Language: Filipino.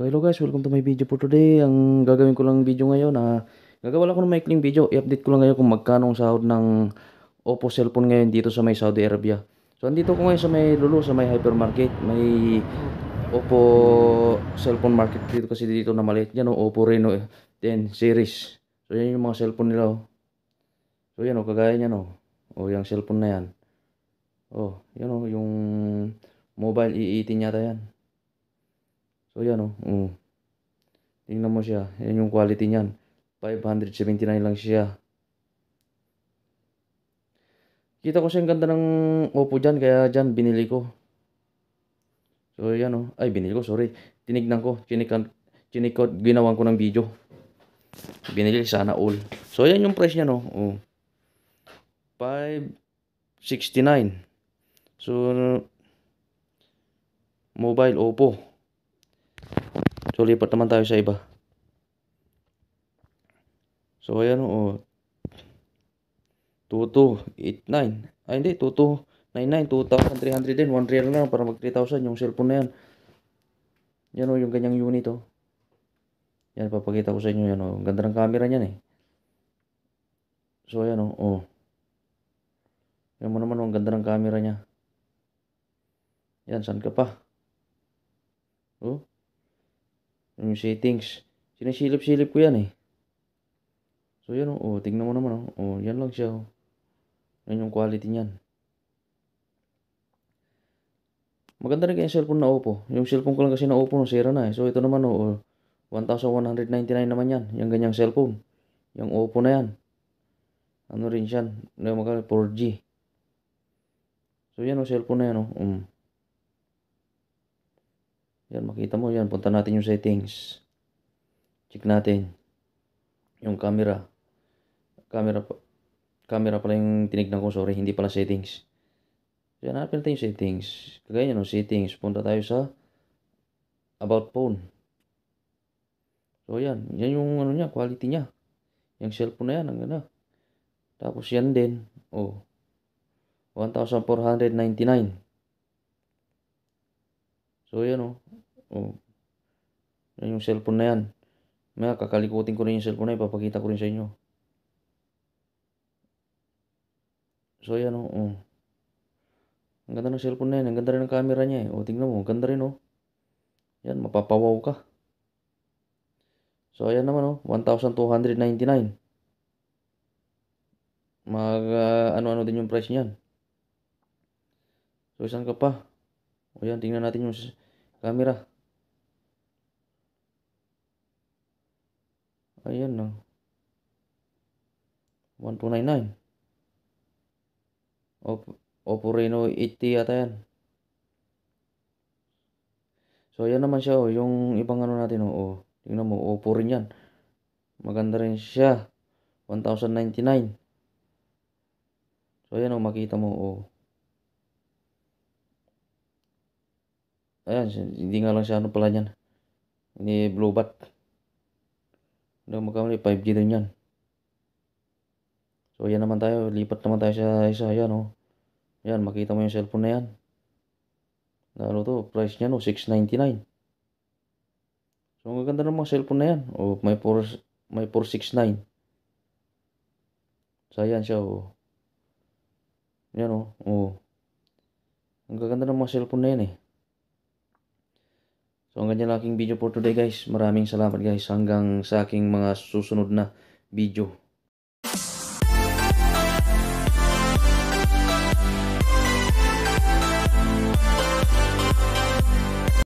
So hello guys, welcome to my video for today. Ang gagawin ko lang video ngayon na ah, gagawa lang ko ng maikling video. I-update ko lang ngayon kung magkano ang sahod ng Oppo cellphone ngayon dito sa may Saudi Arabia. So andito ko ngayon sa may Lulu, sa may hypermarket. May Oppo cellphone market dito kasi dito na maliit. Yan o, oh, Oppo Reno 10 eh, series. So yan yung mga cellphone nila o. Oh. So yan o, oh, kagaya niyan o. Oh. O oh, yung cellphone na yan. O, oh, yan o, oh, yung mobile i yata yan. So yan Oh. Mm. Tingnan mo siya. Yan yung quality niyan. 579 lang siya. Kita ko siyang ganda ng Oppo dyan. Kaya dyan binili ko. So yan Oh. Ay binili ko. Sorry. Tinignan ko. Chinikan, chinikot. Ginawan ko ng video. Binili sana all. So yan yung price niya no. Oh. Mm. 569. So mobile Oppo. So, lipat naman tayo sa iba. So, ayan o. 2289. Ay, hindi. 2299. 2,300 din. 1 real lang para mag 3,000 yung cellphone na yan. Yan o, oh, yung ganyang unit o. Oh. Yan, papakita ko sa inyo yan o. Ang ganda ng camera niyan eh. So, ayan o. o. Yan mo naman o. Ang ganda ng camera niya. Yan, saan ka pa? O. Yung settings. Sinisilip-silip ko yan eh. So yan oh, oh tingnan mo naman oh. oh yan lang siya oh. Yan yung quality niyan. Maganda rin kaya cellphone na Oppo. Yung cellphone ko lang kasi na Oppo no, sira na eh. So ito naman oh, 1,199 naman yan. Yung ganyang cellphone. Yung Oppo na yan. Ano rin siyan. Magkano 4G. So yan o, oh, cellphone na yan o. Oh. Um. Mm. Yan, makita mo yan. Punta natin yung settings. Check natin. Yung camera. Camera pa. Camera pala yung tinignan ko. Sorry, hindi pala settings. Yan, hanapin natin yung settings. Kaganyan yung settings. Punta tayo sa about phone. So, yan. Yan yung ano niya, quality niya. Yung cellphone na yan, ang ganda. Tapos yan din. Oh. 1,499. So, yan oh. Oh. Yan yung cellphone na yan. Maya, kakalikutin ko rin yung cellphone na yan. Papakita ko rin sa inyo. So, yan o. Oh, oh. Ang ganda ng cellphone na yan. Ang ganda rin ng camera niya eh. O, tingnan mo. Ang ganda rin o. Oh. Yan, mapapawaw ka. So, ayan naman o. Oh. 1,299. Mag, uh, ano-ano din yung price niyan. So, isang ka pa. O yan, tingnan natin yung camera. Ayan na. 1299. Op Oppo Reno 80 yata yan. So, ayan naman siya. Oh. Yung ibang ano natin. Oh, oh. Tingnan mo. Oppo rin yan. Maganda rin siya. 1,099. So, ayan oh. Makita mo. Oh. Ayan. Hindi nga lang siya ano pala yan. Ini blue bat. Hindi, magkamali. 5G din yan. So, yan naman tayo. Lipat naman tayo sa isa. Yan, oh. Yan, makita mo yung cellphone na yan. Na to, price niya, no? 699. So, ang ganda ng mga cellphone na yan. O, oh, may 4, may 469. So, ayan siya, oh. Yan, oh. oh. Ang ganda ng mga cellphone na yan, eh. So, ang ganyan lang aking video for today guys. Maraming salamat guys. Hanggang sa aking mga susunod na video.